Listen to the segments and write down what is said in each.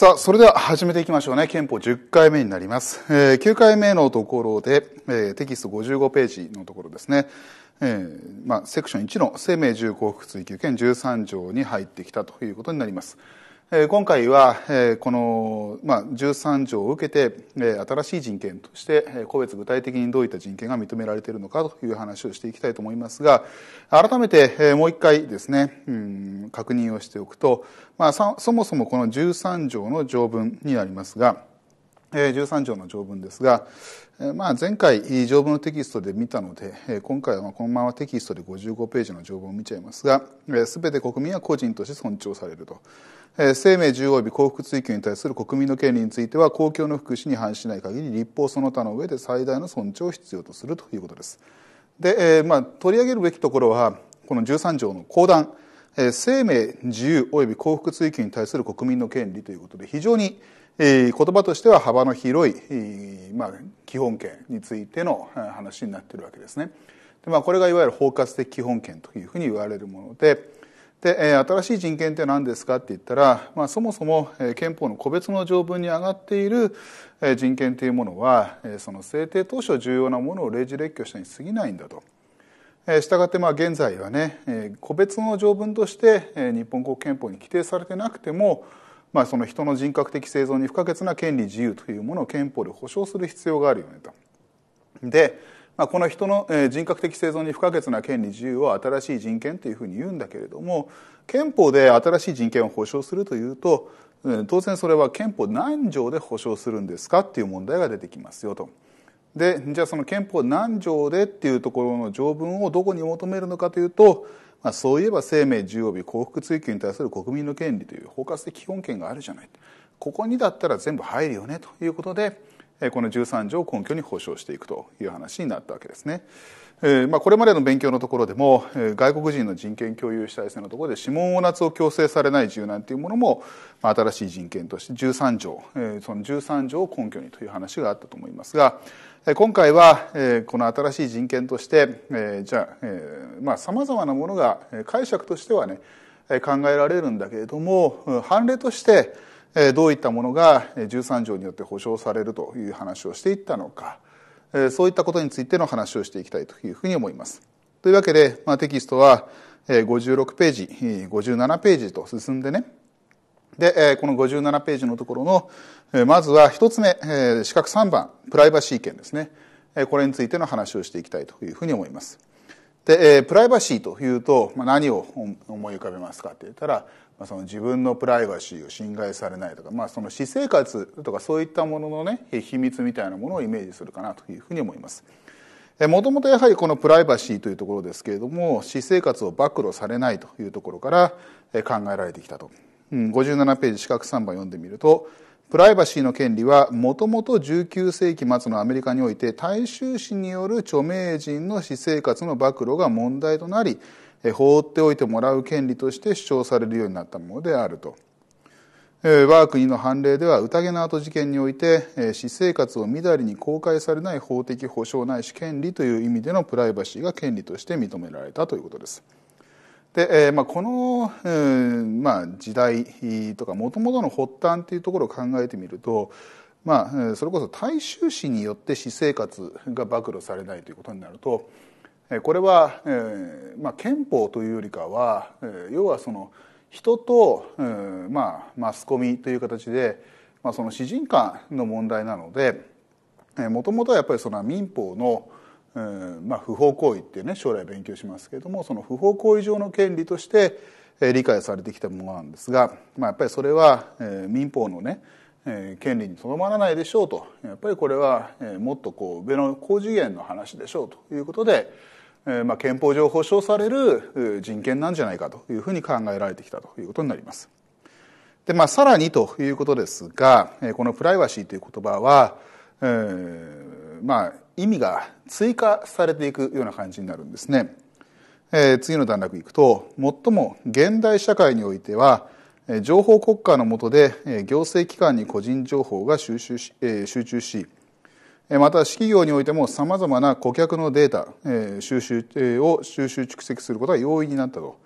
さあ、それでは始めていきましょうね。憲法10回目になります。えー、9回目のところで、えー、テキスト55ページのところですね。えー、まあ、セクション1の生命重幸福追求権13条に入ってきたということになります。今回は、この、13条を受けて、新しい人権として、個別具体的にどういった人権が認められているのかという話をしていきたいと思いますが、改めてもう一回ですね、確認をしておくと、そもそもこの13条の条文になりますが、13条の条文ですが、まあ、前回条文のテキストで見たので今回はこのままテキストで55ページの条文を見ちゃいますが全て国民は個人として尊重されると生命自由及び幸福追求に対する国民の権利については公共の福祉に反しない限り立法その他の上で最大の尊重を必要とするということですで、まあ、取り上げるべきところはこの13条の後段生命自由及び幸福追求に対する国民の権利ということで非常に言葉としては幅の広い、まあ、基本権についての話になっているわけですね。でまあ、これがいわゆる包括的基本権というふうに言われるものでで新しい人権って何ですかって言ったら、まあ、そもそも憲法の個別の条文に上がっている人権というものはその制定当初重要なものを例示列挙したに過ぎないんだと。したがってまあ現在はね個別の条文として日本国憲法に規定されてなくてもまあ、その人の人格的生存に不可欠な権利自由というものを憲法で保障する必要があるよねと。で、まあ、この人の人格的生存に不可欠な権利自由を新しい人権というふうに言うんだけれども憲法で新しい人権を保障するというと当然それは憲法何条で保障するんですかっていう問題が出てきますよと。でじゃあその憲法何条でっていうところの条文をどこに求めるのかというとまあ、そういえば生命重要日幸福追求に対する国民の権利という包括的基本権があるじゃないここにだったら全部入るよねということでこの13条を根拠に保障していくという話になったわけですね。えーまあ、これまでの勉強のところでも、えー、外国人の人権共有主体制のところで指紋を夏を強制されない柔軟というものも、まあ、新しい人権として13条、えー、その13条を根拠にという話があったと思いますが、えー、今回は、えー、この新しい人権として、えー、じゃあ、えーまあ、様々なものが解釈としてはね考えられるんだけれども判例としてどういったものが13条によって保障されるという話をしていったのか。そういったことについての話をしていきたいというふうに思います。というわけで、まあ、テキストは56ページ、57ページと進んでね、で、この57ページのところの、まずは1つ目、四角3番、プライバシー権ですね。これについての話をしていきたいというふうに思います。で、プライバシーというと、何を思い浮かべますかって言ったら、その自分のプライバシーを侵害されないとか、まあ、その私生活とかそういったものの、ね、秘密みたいなものをイメージするかなというふうに思います。もともとやはりこのプライバシーというところですけれども私生活を暴露されないというところから考えられてきたと、57ページ四角3番読んでみるとプライバシーの権利はもともと19世紀末のアメリカにおいて大衆紙による著名人の私生活の暴露が問題となり放っておいてもらう権利として主張されるようになったものであると。我が国の判例では宴の後事件において私生活をみだりに公開されない法的保障ないし権利という意味でのプライバシーが権利として認められたということです。で、まあ、この、うんまあ、時代とかもともとの発端というところを考えてみると、まあ、それこそ大衆紙によって私生活が暴露されないということになるとこれは、えーまあ、憲法というよりかは、えー、要はその人と、えーまあ、マスコミという形で、まあ、その詩人間の問題なのでもともとはやっぱりその民法の、えーまあ、不法行為ってね将来勉強しますけれどもその不法行為上の権利として、え理解されてきたものなんですが、まあ、やっぱりそれは、えー、民法のね権利にとどまらないでしょうとやっぱりこれはもっとこう上の高次元の話でしょうということで、まあ、憲法上保障される人権なんじゃないかというふうに考えられてきたということになります。で、まあ、さらにということですが、このプライバシーという言葉は、えー、まあ、意味が追加されていくような感じになるんですね。えー、次の段落いくと、最も現代社会においては、情報国家の下で行政機関に個人情報が収集し、えー、集中し、また、企業においても様々な顧客のデータ、収集、を収集蓄積することが容易になったと。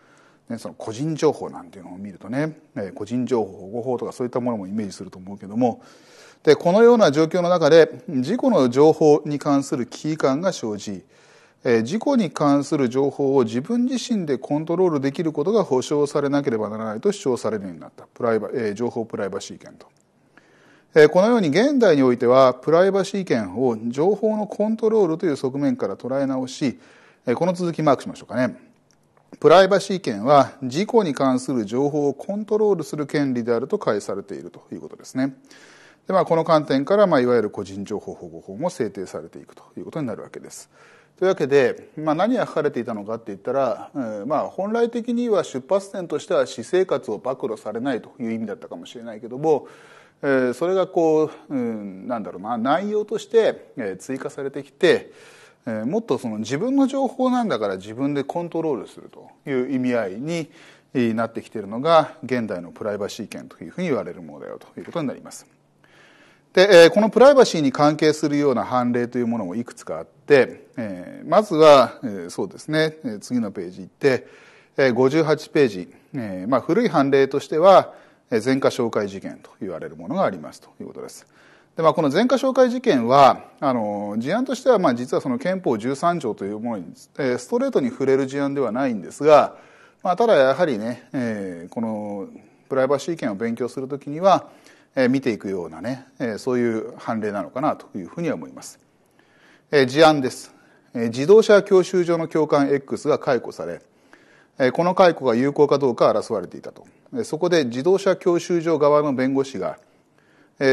その個人情報なんていうのを見るとね、個人情報保護法とかそういったものもイメージすると思うけども、で、このような状況の中で、事故の情報に関する危機感が生じ、事故に関する情報を自分自身でコントロールできることが保障されなければならないと主張されるようになった。プライバ、情報プライバシー権と。このように現代においてはプライバシー権を情報のコントロールという側面から捉え直しこの続きマークしましょうかねプライバシー権は事故に関する情報をコントロールする権利であると解されているということですねで、まあ、この観点から、まあ、いわゆる個人情報保護法も制定されていくということになるわけですというわけで、まあ、何が書かれていたのかって言ったら、まあ、本来的には出発点としては私生活を暴露されないという意味だったかもしれないけどもえそれがこう、うん、なんだろうな内容として、え追加されてきて、えもっとその自分の情報なんだから自分でコントロールするという意味合いになってきているのが現代のプライバシー権というふうに言われるものだよということになります。で、このプライバシーに関係するような判例というものもいくつかあって、まずは、そうですね、次のページ行って、58ページ、まあ、古い判例としては、前科紹介事件と言われるものがありますということです。でまあ、この前科紹介事件はあの事案としてはまあ実はその憲法13条というものにストレートに触れる事案ではないんですが、まあ、ただやはりね、えー、このプライバシー権を勉強するときには、えー、見ていくようなね、えー、そういう判例なのかなというふうには思います。えー、事案です。えー、自動車教習所の教官 X が解雇されこの解雇が有効かどうか争われていたとそこで自動車教習所側の弁護士が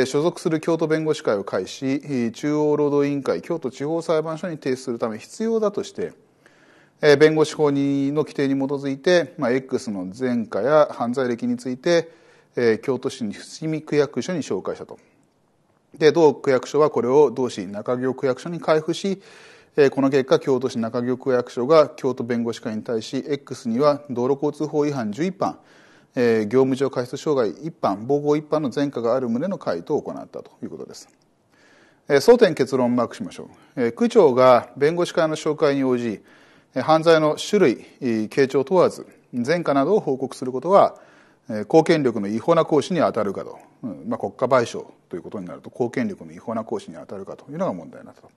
所属する京都弁護士会を介し中央労働委員会京都地方裁判所に提出するため必要だとして弁護士法の規定に基づいて、まあ、X の前科や犯罪歴について京都市に伏見区役所に紹介したとで同区役所はこれを同市中京区役所に開付しえこの結果京都市中京区役所が京都弁護士会に対し X には道路交通法違反11犯え業務上過失傷害一般暴行一般の前科がある旨の回答を行ったということです、え争点結論をマークしましょう、え区長が弁護士会の紹介に応じ犯罪の種類形状問わず前科などを報告することは公権力の違法な行使に当たるかと、まあ、国家賠償ということになると公権力の違法な行使に当たるかというのが問題になったと。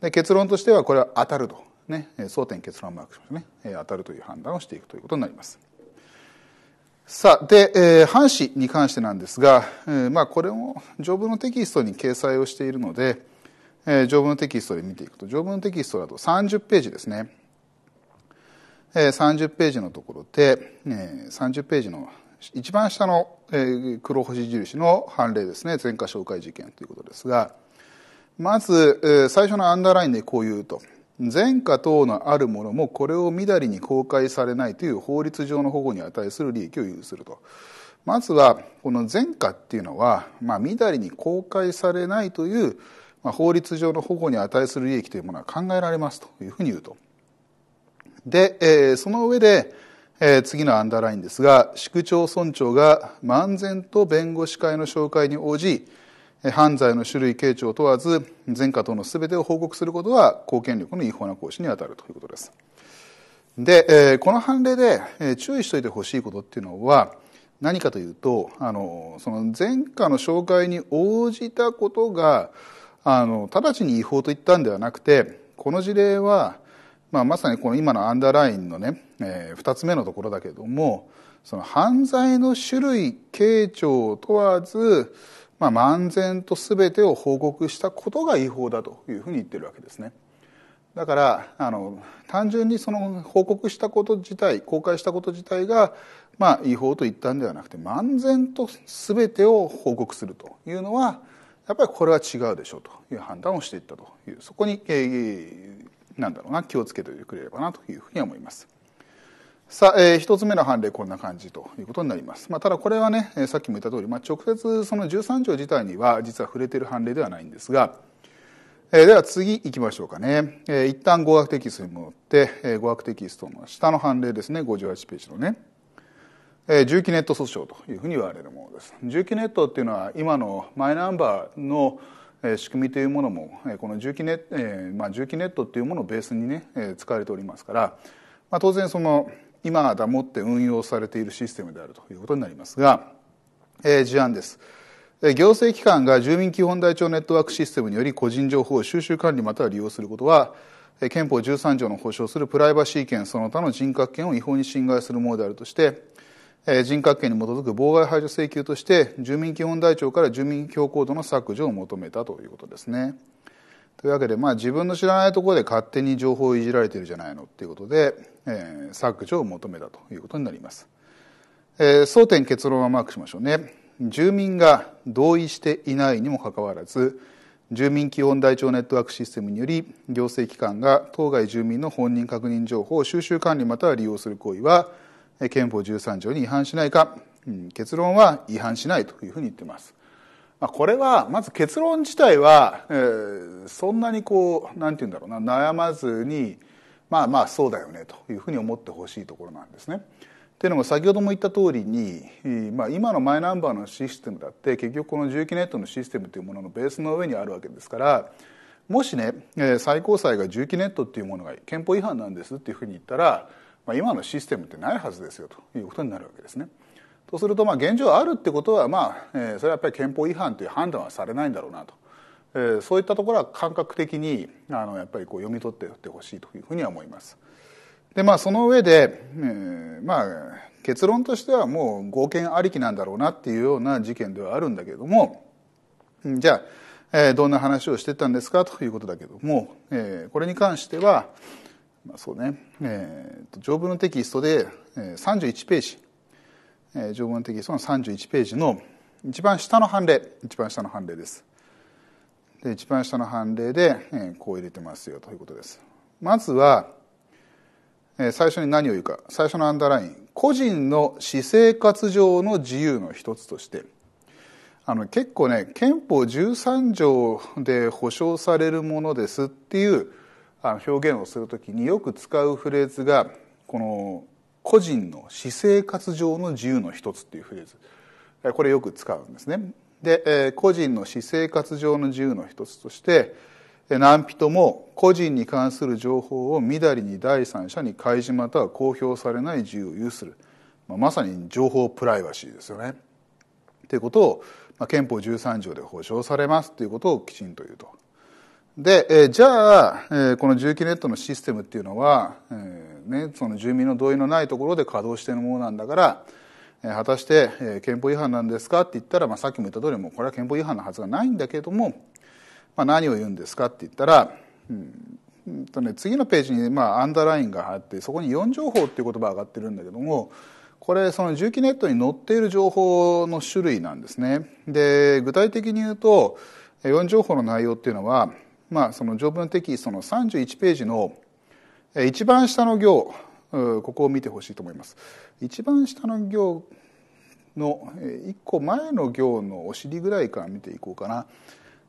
で結論としてはこれは当たると、ね、争点結論マークしますね、当たるという判断をしていくということになります。さあ、で、えー、半紙に関してなんですが、えー、まあ、これも条文のテキストに掲載をしているので、えー、条文のテキストで見ていくと、条文のテキストだと30ページですね。えー、30ページのところで、えー、30ページの一番下の、えー、黒星印の判例ですね、前科紹介事件ということですが、まず、最初のアンダーラインでこう言うと。前科等のあるものもこれをみだりに公開されないという法律上の保護に値する利益を有すると。まずは、この前科っていうのは、まあ、みだりに公開されないという、まあ、法律上の保護に値する利益というものは考えられますというふうに言うと。で、えー、その上で、えー、次のアンダーラインですが、市区町村長が漫然と弁護士会の紹介に応じ、犯罪の種類、形状を問わず、前科等のすべてを報告することは、公権力の違法な行使に当たるということです。で、この判例で、注意しておいてほしいことっていうのは、何かというと、あの、その前科の紹介に応じたことが、あの、直ちに違法といったんではなくて、この事例は、まあ、まさにこの今のアンダーラインのね、えー、2つ目のところだけどもその犯罪の種類、形状問わずまあ、漫然と全てを報告したことが違法だというふうに言ってるわけですね。だからあの単純にその報告したこと自体公開したこと自体が、まあ、違法と言ったんではなくて漫然と全てを報告するというのはやっぱりこれは違うでしょうという判断をしていったというそこに、えー、なんだろうな気をつけてくれればなというふうに思います。さあ、えー、1つ目の判例こんな感じということになります、まあ、ただこれはね、さっきも言った通り、まあ、直接その13条自体には実は触れている判例ではないんですが、えー、では次いきましょうかね、えー、一旦語学テキストに戻って、えー、語学テキストの下の判例ですね58ページのね、え重機ネット訴訟というふうに言われるものです重機ネットっていうのは今のマイナンバーの仕組みというものもこの重機ネ,、えまあ、重機ネットっていうものをベースにね使われておりますから、まあ、当然その今方持って運用されているシステムであるということになりますが、えー、事案です。行政機関が住民基本台帳ネットワークシステムにより個人情報を収集管理または利用することは憲法13条の保障するプライバシー権その他の人格権を違法に侵害するものであるとして人格権に基づく妨害排除請求として住民基本台帳から住民コードの削除を求めたということですね。というわけで、まあ、自分の知らないところで勝手に情報をいじられてるじゃないのっていうことで、えー、削除を求めたということになります、えー、争点結論はマークしましょうね住民が同意していないにもかかわらず住民基本台帳ネットワークシステムにより行政機関が当該住民の本人確認情報を収集管理または利用する行為は憲法13条に違反しないか、うん、結論は違反しないというふうに言っていますまあ、これはまず結論自体は、えー、そんなにこう何て言うんだろうな悩まずにまあまあそうだよねというふうに思ってほしいところなんですね。というのも先ほども言った通りに、まあ、今のマイナンバーのシステムだって結局この重機ネットのシステムというもののベースの上にあるわけですからもしね最高裁が重機ネットっていうものが憲法違反なんですっていうふうに言ったら、まあ、今のシステムってないはずですよということになるわけですね。とするとまあ現状あるってことはまあ、えー、それはやっぱり憲法違反という判断はされないんだろうなと、えー、そういったところは感覚的にあのやっぱりこう読み取っていてほしいというふうには思います。でまあその上で、えー、まあ結論としてはもう合憲ありきなんだろうなっていうような事件ではあるんだけれどもじゃあ、えー、どんな話をしてたんですかということだけども、えー、これに関しては、まあ、そうね、えー、条文のテキストで、えー、31ページ条文的その31ページの一番下の判例一番下の判例ですで一番下の判例でこう入れてますよということですまずは最初に何を言うか最初のアンダーライン個人の私生活上の自由の一つとしてあの結構ね憲法13条で保障されるものですっていう表現をするときによく使うフレーズがこの個人の私生活上の自由の一つっていうフレーズこれよく使うんですねで、え個人の私生活上の自由の一つとして何人も個人に関する情報をみだりに第三者に開示または公表されない自由を有する、まあ、まさに情報プライバシーですよねということを、まあ、憲法13条で保障されますということをきちんと言うと。で、えー、じゃあ、えー、この重機ネットのシステムっていうのは、えーね、その住民の同意のないところで稼働しているものなんだから、えー、果たして、えー、憲法違反なんですかって言ったら、まあ、さっきも言った通りもこれは憲法違反のはずがないんだけども、まあ、何を言うんですかって言ったら、うんとね、次のページに、まあ、アンダーラインがあってそこに4情報っていう言葉が上がってるんだけどもこれその重機ネットに載っている情報の種類なんですね。で具体的に言うと4情報の内容っていうのはまあ、その条文的その31ページの一番下の行ここを見てほしいと思います一番下の行の1個前の行のお尻ぐらいから見ていこうかな、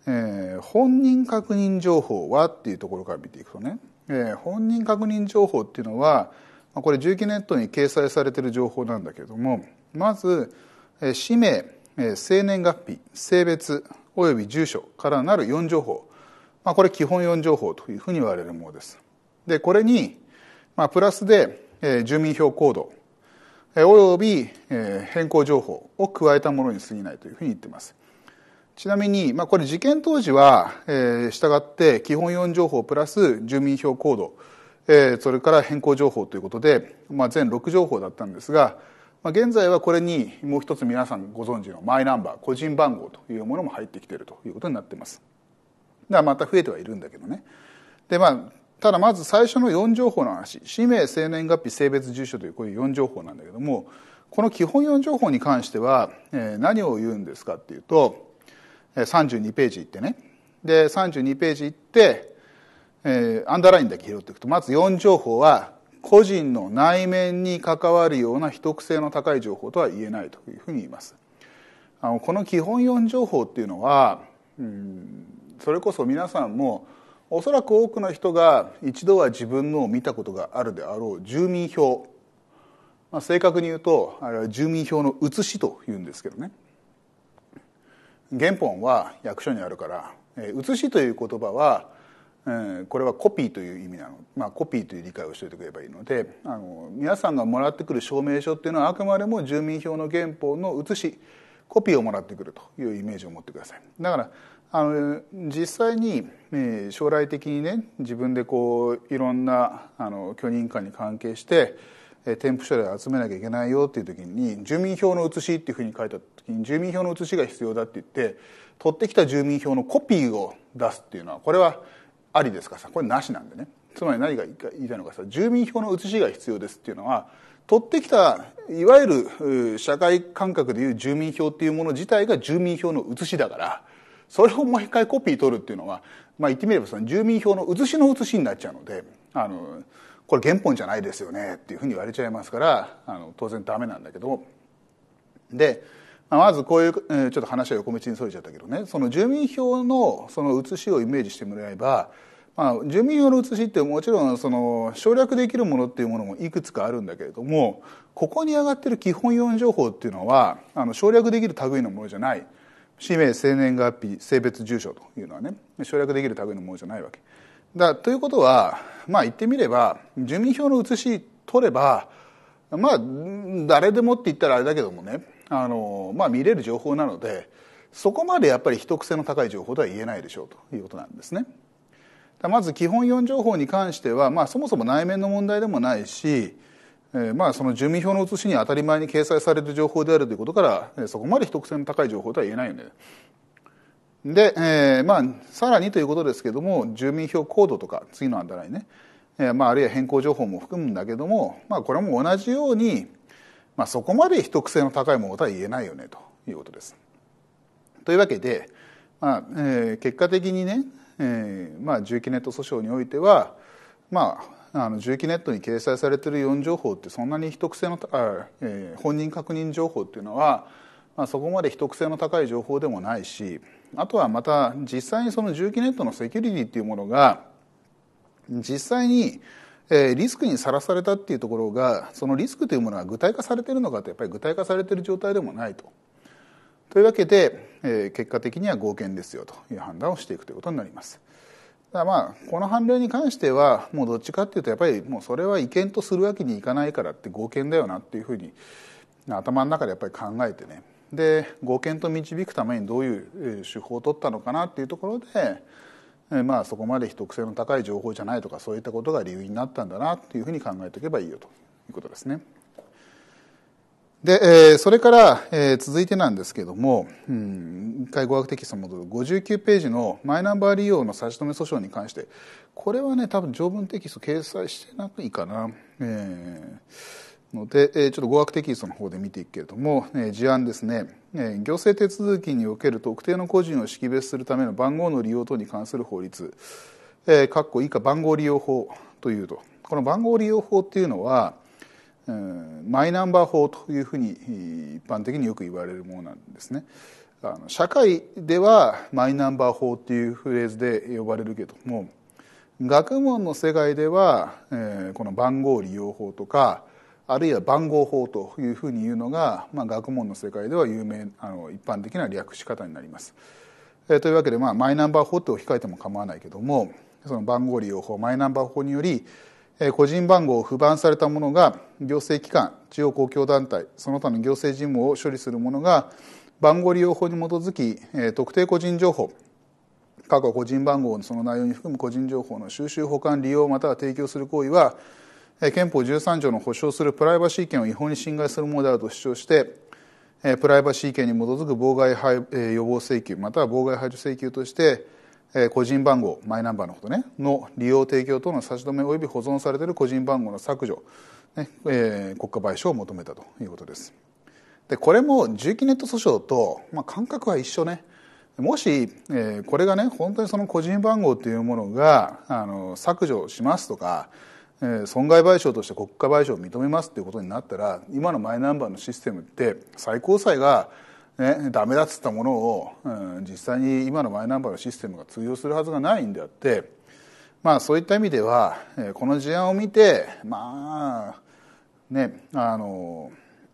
えー、本人確認情報はっていうところから見ていくとね、えー、本人確認情報っていうのはこれ住基ネットに掲載されている情報なんだけれどもまず氏名生年月日性別および住所からなる4情報まあ、これ基本4情報というふうに言われるものです。で、これに、まあ、プラスで、えー、住民票コード、えおよび、えー、変更情報を加えたものに過ぎないというふうに言っています。ちなみに、まあ、これ事件当時は、えー、従って基本4情報プラス住民票コード、えー、それから変更情報ということで、まあ、全6情報だったんですが、まあ、現在はこれにもう一つ皆さんご存知のマイナンバー個人番号というものも入ってきているということになっています。また増えてはいるんだけどね。でまあただまず最初の4情報の話氏名生年月日性別住所というこういう4情報なんだけどもこの基本4情報に関しては、えー、何を言うんですかっていうと32ページ行ってねで32ページ行って、えー、アンダーラインだけ拾っていくとまず4情報は個人の内面に関わるような秘匿性の高い情報とは言えないというふうに言います。あのこの基本4情報っていうのは、うんそれこそ皆さんもおそらく多くの人が一度は自分のを見たことがあるであろう住民票、まあ、正確に言うとあれは住民票の写しというんですけどね原本は役所にあるから写しという言葉はこれはコピーという意味なの、まあ、コピーという理解をしておいてくればいいのであの皆さんがもらってくる証明書っていうのはあくまでも住民票の原本の写しコピーをもらってくるというイメージを持ってくださいだからあの実際に、えー、将来的にね自分でこういろんなあの許認可に関係して、えー、添付書類集めなきゃいけないよっていう時に住民票の写しっていうふうに書いた時に住民票の写しが必要だって言って取ってきた住民票のコピーを出すっていうのはこれはありですかさこれなしなんでねつまり何が言いたいのかさ住民票の写しが必要ですっていうのは取ってきたいわゆる社会感覚でいう住民票っていうもの自体が住民票の写しだからそれを毎回コピー取るっていうのは、まあ、言ってみればその住民票の写しの写しになっちゃうのであのこれ原本じゃないですよねっていうふうに言われちゃいますからあの当然ダメなんだけどでまずこういうちょっと話は横道にそれちゃったけどねその住民票のその写しをイメージしてもらえば、まあ、住民票の写しってもちろんその省略できるものっていうものもいくつかあるんだけれどもここに上がってる基本4情報っていうのはあの省略できる類のものじゃない。氏名生年月日性別住所というのはね省略できる類のものじゃないわけだということはまあ言ってみれば住民票の写し取ればまあ誰でもって言ったらあれだけどもねあの、まあ、見れる情報なのでそこまでやっぱり秘匿性の高い情報とは言えないでしょうということなんですねまず基本4情報に関しては、まあ、そもそも内面の問題でもないしえまあその住民票の写しに当たり前に掲載される情報であるということから、そこまで秘匿性の高い情報とは言えないよね。で、えー、まあさらにということですけども、住民票コードとか、次の案ンダね、えー、まああるいは変更情報も含むんだけども、まあこれも同じように、まあそこまで秘匿性の高いものとは言えないよねということです。というわけで、まあえー、結果的にね、えー、まあ、住基ネット訴訟においては、まああの重機ネットに掲載されている4情報ってそんなに秘匿性のあ、えー、本人確認情報っていうのは、まあ、そこまで秘匿性の高い情報でもないしあとはまた実際にその重機ネットのセキュリティっていうものが実際に、えー、リスクにさらされたっていうところがそのリスクというものが具体化されているのかとやっぱり具体化されている状態でもないと。というわけで、えー、結果的には合憲ですよという判断をしていくということになります。だまあこの判例に関してはもうどっちかっていうとやっぱりもうそれは違憲とするわけにいかないからって合憲だよなっていうふうに頭の中でやっぱり考えてねで合憲と導くためにどういう手法を取ったのかなっていうところで、まあ、そこまで秘匿性の高い情報じゃないとかそういったことが理由になったんだなっていうふうに考えておけばいいよということですね。で、えー、それから、えー、続いてなんですけども、うん、一回語学テキストに戻る59ページのマイナンバー利用の差し止め訴訟に関して、これはね、多分条文テキスト掲載してないかな。えー、ので、えちょっと語学テキストの方で見ていくけれども、え事案ですね、え行政手続きにおける特定の個人を識別するための番号の利用等に関する法律、え括弧以下番号利用法というと、この番号利用法っていうのは、マイナンバー法というふうに一般的によく言われるものなんですね。あの社会ではマイナンバー法というフレーズで呼ばれるけども学問の世界では、えー、この番号利用法とかあるいは番号法というふうに言うのが、まあ、学問の世界では有名あの一般的な略し方になります。えー、というわけで、まあ、マイナンバー法と控えても構わないけどもその番号利用法マイナンバー法により個人番号を不番されたものが行政機関地方公共団体その他の行政事務を処理するものが番号利用法に基づき特定個人情報過去個人番号のその内容に含む個人情報の収集保管利用または提供する行為は憲法13条の保障するプライバシー権を違法に侵害するものであると主張してプライバシー権に基づく妨害予防請求または妨害排除請求として個人番号マイナンバーのことねの利用提供等の差し止め及び保存されている個人番号の削除、ねえー、国家賠償を求めたということですでこれも重機ネット訴訟と、まあ、感覚は一緒ねもし、えー、これがね本当にその個人番号というものがあの削除しますとか、えー、損害賠償として国家賠償を認めますということになったら今のマイナンバーのシステムって最高裁がね、ダメだっつったものを、うん、実際に今のマイナンバーのシステムが通用するはずがないんであって、まあ、そういった意味ではこの事案を見てまあねあの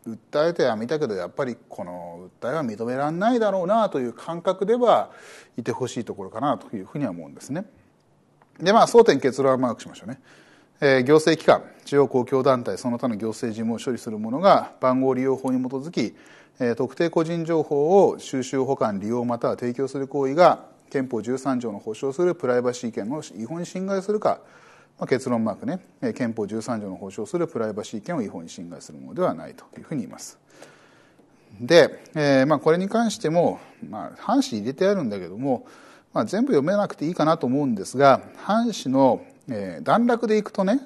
訴えてはみたけどやっぱりこの訴えは認められないだろうなという感覚ではいてほしいところかなというふうには思うんですね。でまあ争点結論はマークしましょうね。え行政機関、地方公共団体、その他の行政事務を処理するのが番号利用法に基づき、特定個人情報を収集保管利用または提供する行為が憲法13条の保障するプライバシー権を違法に侵害するか、まあ、結論マークね憲法13条の保障するプライバシー権を違法に侵害するものではないというふうに言います。で、えーまあ、これに関しても、まあ、半紙入れてあるんだけども、まあ、全部読めなくていいかなと思うんですが半紙の、えー、段落でいくとね、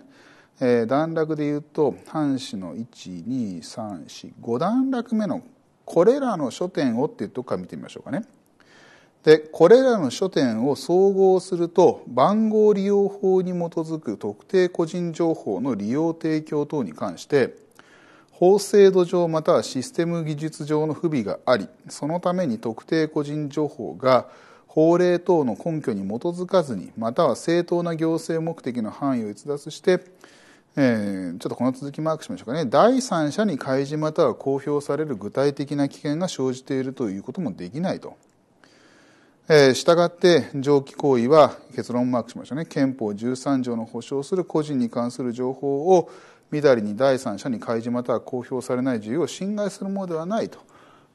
えー、段落で言うと半紙の1234 5段落目のこれらの書店をっていうとこから見てみましょうかね。で、これらの書店を総合すると、番号利用法に基づく特定個人情報の利用提供等に関して、法制度上またはシステム技術上の不備があり、そのために特定個人情報が法令等の根拠に基づかずに、または正当な行政目的の範囲を逸脱して、えー、ちょっとこの続きマークしましょうかね第三者に開示または公表される具体的な危険が生じているということもできないと。えー、したがって上記行為は結論マークしましょうね憲法13条の保障する個人に関する情報をみだりに第三者に開示または公表されない自由を侵害するものではないと、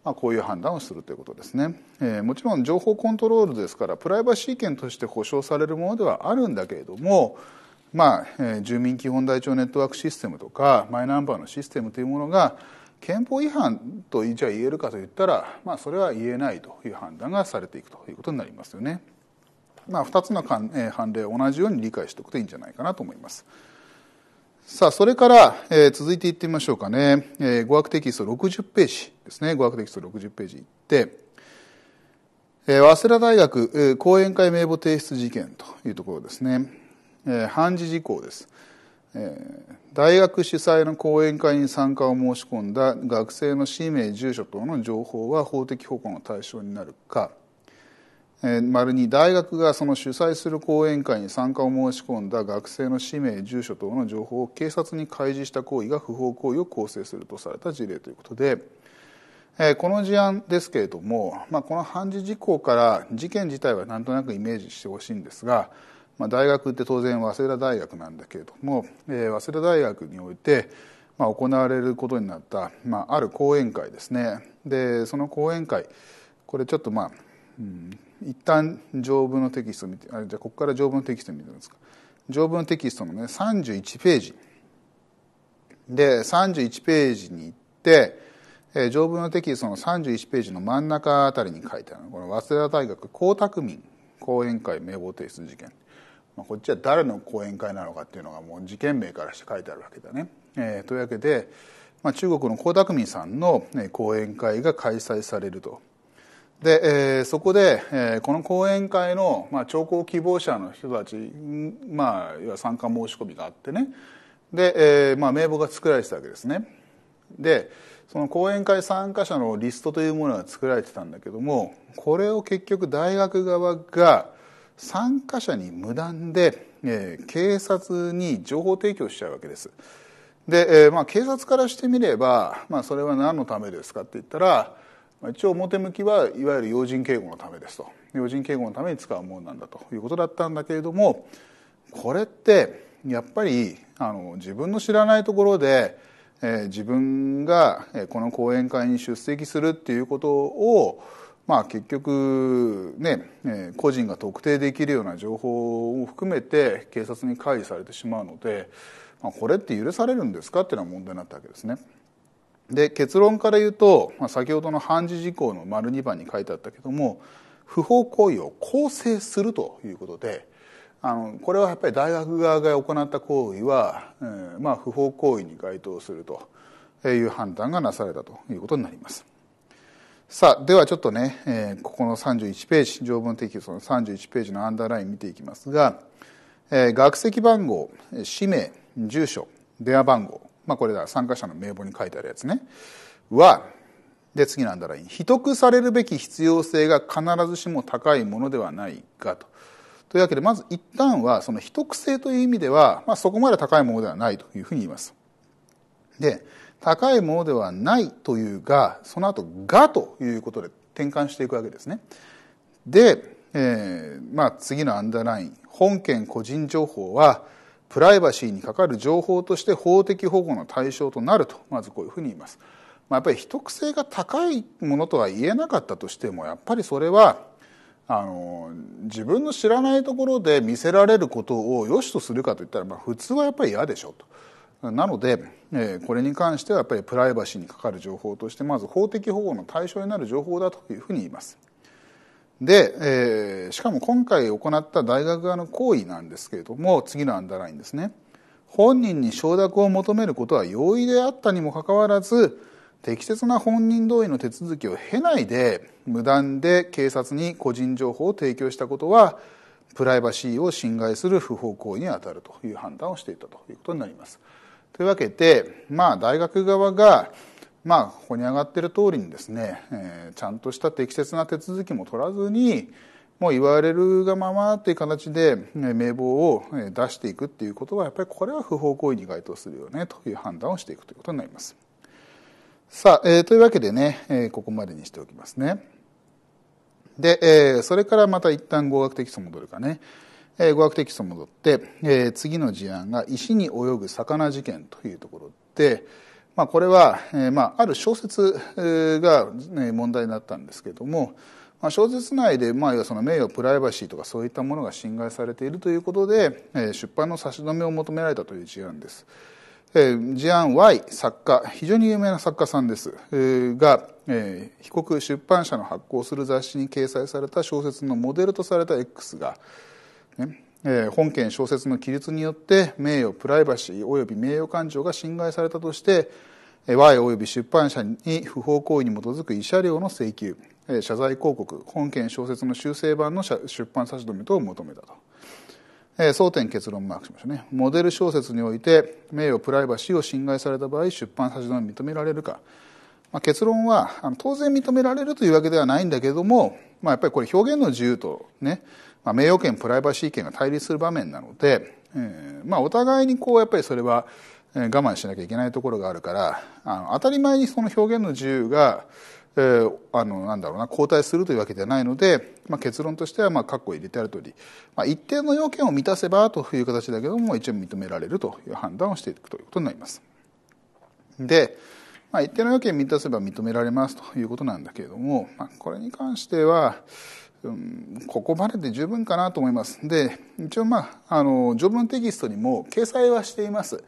まあ、こういう判断をするということですね、えー、もちろん情報コントロールですからプライバシー権として保障されるものではあるんだけれども、まあ、え住民基本台帳ネットワークシステムとかマイナンバーのシステムというものが憲法違反とじゃ言えるかといったら、まあ、それは言えないという判断がされていくということになりますよね。まあ、2つの判例を同じように理解しておくといいんじゃないかなと思います。さあ、それから、え続いていってみましょうかね。え語学テキスト60ページですね。語学テキスト60ページいって、え早稲田大学、えー、講演会名簿提出事件というところですね。えー、判事事項です、えー、大学主催の講演会に参加を申し込んだ学生の氏名住所等の情報は法的保護の対象になるか丸に大学がその主催する講演会に参加を申し込んだ学生の氏名住所等の情報を警察に開示した行為が不法行為を構成するとされた事例ということでこの事案ですけれども、まあ、この判事事項から事件自体はなんとなくイメージしてほしいんですがまあ、大学って当然早稲田大学なんだけれども、えー、早稲田大学において、まあ、行われることになった、まあ、ある講演会ですねでその講演会これちょっとまあ、うん、一旦条文のテキスト見てあじゃあここから条文のテキスト見てみますか条文のテキストのね31ページで31ページに行って、え条文のテキストの31ページの真ん中あたりに書いてあるこの早稲田大学江沢民講演会名簿提出事件まあ、こっちは誰の講演会なのかっていうのがもう事件名からして書いてあるわけだね。えー、というわけで、まあ、中国の江沢民さんの講演会が開催されると。で、えー、そこで、えー、この講演会の、まあ、聴講希望者の人たち、まあ、要は参加申し込みがあってねで、えーまあ、名簿が作られてたわけですねでその講演会参加者のリストというものが作られてたんだけどもこれを結局大学側が参加者に無断で、えー、警察に情報提供しちゃうわけです。で、えー、まあ、警察からしてみれば、まあ、それは何のためですかって言ったら、まあ、一応表向きはいわゆる要人警護のためですと要人警護のために使うものなんだということだったんだけれどもこれってやっぱりあの自分の知らないところで、えー、自分がこの講演会に出席するっていうことをまあ、結局ね、え個人が特定できるような情報を含めて警察に開示されてしまうので、まあ、これって許されるんですかっていうのは問題になったわけですね。で結論から言うと、まあ、先ほどの判事事項の丸2番に書いてあったけども不法行為を構成するということであのこれはやっぱり大学側が行った行為は、えー、まあ、不法行為に該当するという判断がなされたということになります。さあ、ではちょっとね、えー、ここの31ページ、条文テキストの31ページのアンダーライン見ていきますが、えー、学籍番号、氏名、住所、電話番号、まあ、これら参加者の名簿に書いてあるやつね、は、で、次のアンダーライン、秘匿されるべき必要性が必ずしも高いものではないかと。というわけで、まず一旦は、その秘匿性という意味では、まあ、そこまで高いものではないというふうに言います。で高いものではないというがその後がということで転換していくわけですねで、えー、まあ、次のアンダーライン本件個人情報はプライバシーにかかる情報として法的保護の対象となるとまずこういうふうに言います、まあ、やっぱり秘匿性が高いものとは言えなかったとしてもやっぱりそれはあの自分の知らないところで見せられることを良しとするかといったら、まあ、普通はやっぱり嫌でしょうと。なので、えこれに関してはやっぱりプライバシーにかかる情報としてまず法的保護の対象になる情報だというふうに言います。で、えしかも今回行った大学側の行為なんですけれども次のアンダーラインですね本人に承諾を求めることは容易であったにもかかわらず適切な本人同意の手続きを経ないで無断で警察に個人情報を提供したことはプライバシーを侵害する不法行為にあたるという判断をしていたということになります。というわけで、まあ、大学側が、まあ、ここに上がってる通りにですね、えー、ちゃんとした適切な手続きも取らずに、もう言われるがままっていう形で名簿を出していくっていうことはやっぱりこれは不法行為に該当するよねという判断をしていくということになります。さあ、えー、というわけでね、えー、ここまでにしておきますね。で、えー、それからまた一旦合格的素戻るかね。えー、語学テキスト戻って、えー、次の事案が石に泳ぐ魚事件というところで、まあ、これは、えーまあ、ある小説が、ね、問題になったんですけども、まあ、小説内で、まあ、その名誉プライバシーとかそういったものが侵害されているということで、えー、出版の差し止めを求められたという事案です。えー、事案 Y 作家非常に有名な作家さんです、えー、が、えー、被告出版社の発行する雑誌に掲載された小説のモデルとされた X が、ね本件小説の規律によって名誉プライバシー及び名誉感情が侵害されたとして Y 及び出版社に不法行為に基づく慰謝料の請求、謝罪広告本件小説の修正版の出版差し止めと求めたと、争点結論マークしましたねモデル小説において名誉プライバシーを侵害された場合出版差し止め認められるか、まあ、結論は当然認められるというわけではないんだけれども、まあ、やっぱりこれ表現の自由とねまあ、名誉権プライバシー権が対立する場面なので、えー、まあお互いにこうやっぱりそれは我慢しなきゃいけないところがあるからあの当たり前にその表現の自由が、えー、あのなんだろうな後退するというわけではないので、まあ、結論としてはまあ括弧入れてある通り、まあ、一定の要件を満たせばという形だけども一応認められるという判断をしていくということになります。で、まあ、一定の要件を満たせば認められますということなんだけれども、まあ、これに関してはここまでで十分かなと思います。で、一応まあ、あの、条文テキストにも掲載はしています。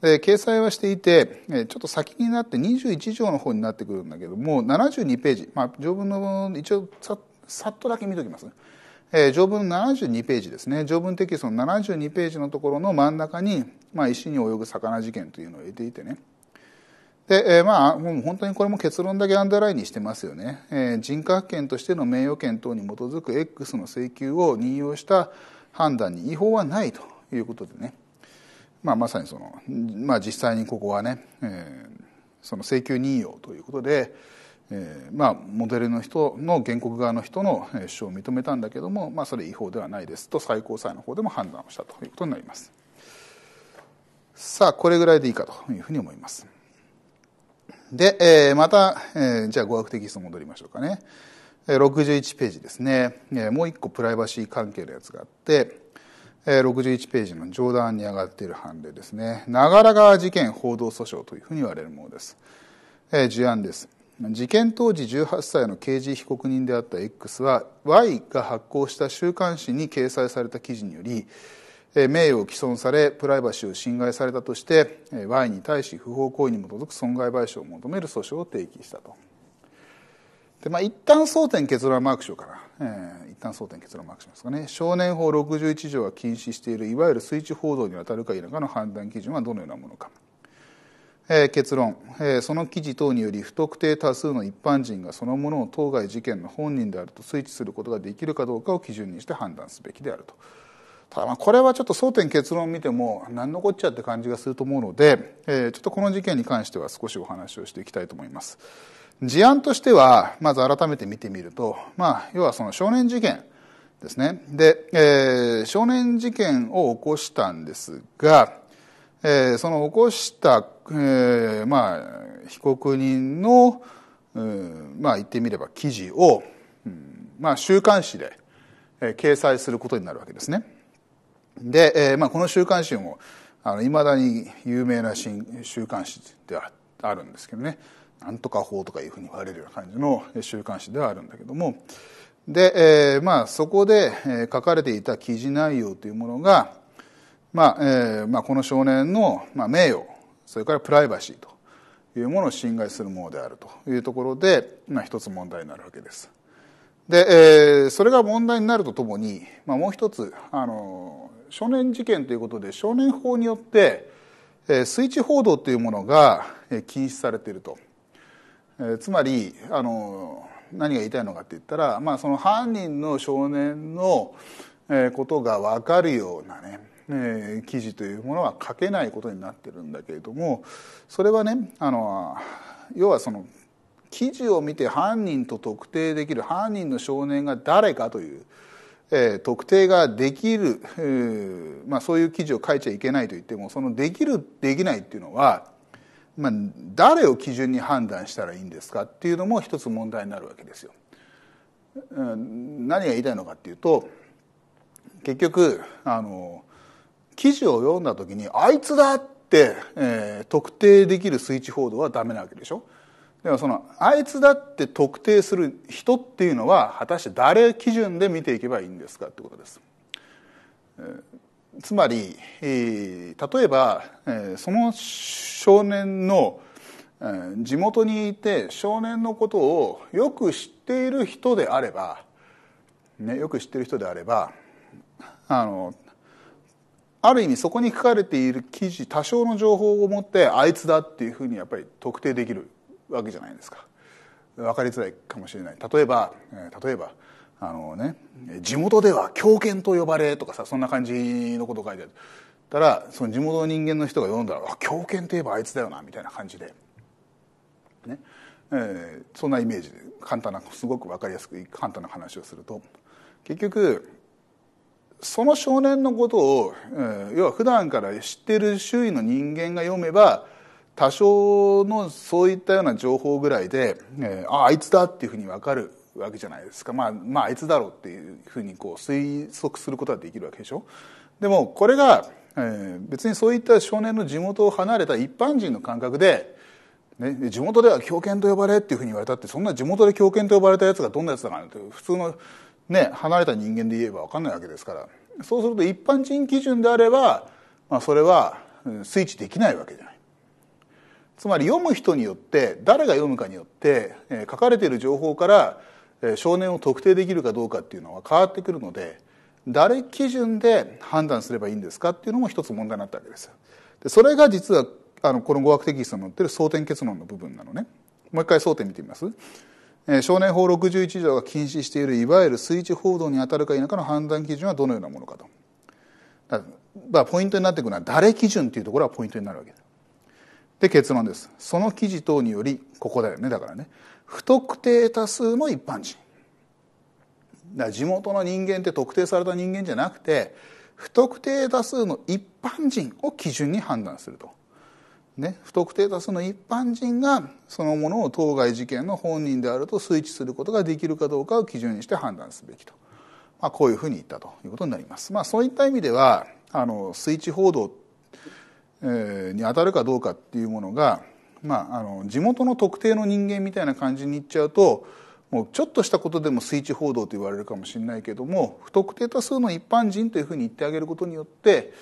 で、掲載はしていて、ちょっと先になって21条の方になってくるんだけども、72ページ、まあ、条文の、一応さ、さっとだけ見ときますえー、条文72ページですね。条文テキストの72ページのところの真ん中に、まあ、石に泳ぐ魚事件というのを入れていてね。で、えー、まあ、もう本当にこれも結論だけアンダーラインにしてますよね。えー、人格権としての名誉権等に基づく X の請求を任用した判断に違法はないということでね。まあ、まさにその、まあ、実際にここはね、えー、その請求任用ということで、えー、まあ、モデルの人の原告側の人の主張を認めたんだけども、まあ、それ違法ではないですと最高裁の方でも判断をしたということになります。さあ、これぐらいでいいかというふうに思います。で、えー、また、えー、じゃあ語学テキスト戻りましょうかね。61ページですね。もう一個プライバシー関係のやつがあって、61ページの上段に上がっている判例ですね。長良川事件報道訴訟というふうに言われるものです。事案です。事件当時18歳の刑事被告人であった X は Y が発行した週刊誌に掲載された記事により名誉を毀損されプライバシーを侵害されたとして Y に対し不法行為に基づく損害賠償を求める訴訟を提起したとでまあ一旦争点結論はマークしようかな、えー、一旦争点結論マークしますかね少年法61条が禁止しているいわゆる水中報道にあたるか否かの判断基準はどのようなものかえ結論、えその記事等により不特定多数の一般人がそのものを当該事件の本人であると推知することができるかどうかを基準にして判断すべきであるとただまあこれはちょっと争点結論を見ても何のこっちゃって感じがすると思うので、えー、ちょっとこの事件に関しては少しお話をしていきたいと思います事案としてはまず改めて見てみると、まあ、要はその少年事件ですねで、えー、少年事件を起こしたんですが、えー、その起こした、えーまあ、被告人の、うんまあ、言ってみれば記事を、うんまあ、週刊誌で、え掲載することになるわけですね。で、えーまあ、この週刊誌もいまだに有名な新週刊誌ではあるんですけどねなんとか法とかいうふうに言われるような感じの週刊誌ではあるんだけどもで、えーまあ、そこで、え書かれていた記事内容というものが、まあえーまあ、この少年の、まあ、名誉それからプライバシーというものを侵害するものであるというところで、まあ、一つ問題になるわけです。で、えそれが問題になるとともに、まあ、もう一つあの少年事件ということで少年法によってスイッチ報道というものが禁止されているとつまりあの何が言いたいのかって言ったら、まあ、その犯人の少年のことが分かるようなねえー、記事というものは書けないことになってるんだけれどもそれはねあの要はその記事を見て犯人と特定できる犯人の少年が誰かというえ特定ができる、まあ、そういう記事を書いちゃいけないと言ってもそのできるできないっていうのは、まあ、誰を基準に判断したらいいんですかっていうのも一つ問題になるわけですよ。何が言いたいのかっていうと結局あの記事を読んだ時に「あいつだ!」って、えー、特定できるスイッチ報道はダメなわけでしょ。ではそのあいつだって特定する人っていうのは果たして誰基準で見ていけばいいんですかってことです。つまり、えー、例えば、えー、その少年の、えー、地元にいて少年のことをよく知っている人であれば、ね、よく知っている人であればあのある意味そこに書かれている記事多少の情報を持ってあいつだっていうふうにやっぱり特定できるわけじゃないですか分かりづらいかもしれない例えば例えばあのね地元では狂犬と呼ばれとかさそんな感じのこと書いてあるたらその地元の人間の人が読んだら「狂犬といえばあいつだよな」みたいな感じで、ねえー、そんなイメージで簡単なすごく分かりやすく簡単な話をすると結局その少年のことを、え要は普段から知ってる周囲の人間が読めば多少のそういったような情報ぐらいで、えー、ああいつだっていうふうに分かるわけじゃないですか、まあ、まああいつだろうっていうふうにこう推測することができるわけでしょでもこれが、えー、別にそういった少年の地元を離れた一般人の感覚で、ね、地元では狂犬と呼ばれっていうふうに言われたってそんな地元で狂犬と呼ばれたやつがどんなやつだかなんて普通の、ね、離れた人間で言えば分かんないわけですからそうすると一般人基準であれば、まあ、それはスイッチできないわけじゃない。つまり読む人によって誰が読むかによって、え書かれている情報から、え少年を特定できるかどうかっていうのは変わってくるので誰基準で判断すればいいんですかっていうのも一つ問題になったわけですでそれが実はあのこの語学テキストに載ってる争点結論の部分なのねもう一回争点見てみます、え少年法61条が禁止しているいわゆる推知報道に当たるか否かの判断基準はどのようなものかとだまあ、ポイントになってくるのは誰基準っていうところがポイントになるわけですで結論ですその記事等によりここだよねだからね不特定多数の一般人だ地元の人間って特定された人間じゃなくて不特定多数の一般人を基準に判断すると、ね、不特定多数の一般人がそのものを当該事件の本人であると推知することができるかどうかを基準にして判断すべきと、まあ、こういうふうに言ったということになります。まあ、そういった意味ではあの推知報道に当たるかどうかっていうものが、まあ、あの地元の特定の人間みたいな感じにいっちゃうともうちょっとしたことでもスイッチ報道と言われるかもしれないけども不特定多数の一般人というふうに言ってあげることによって、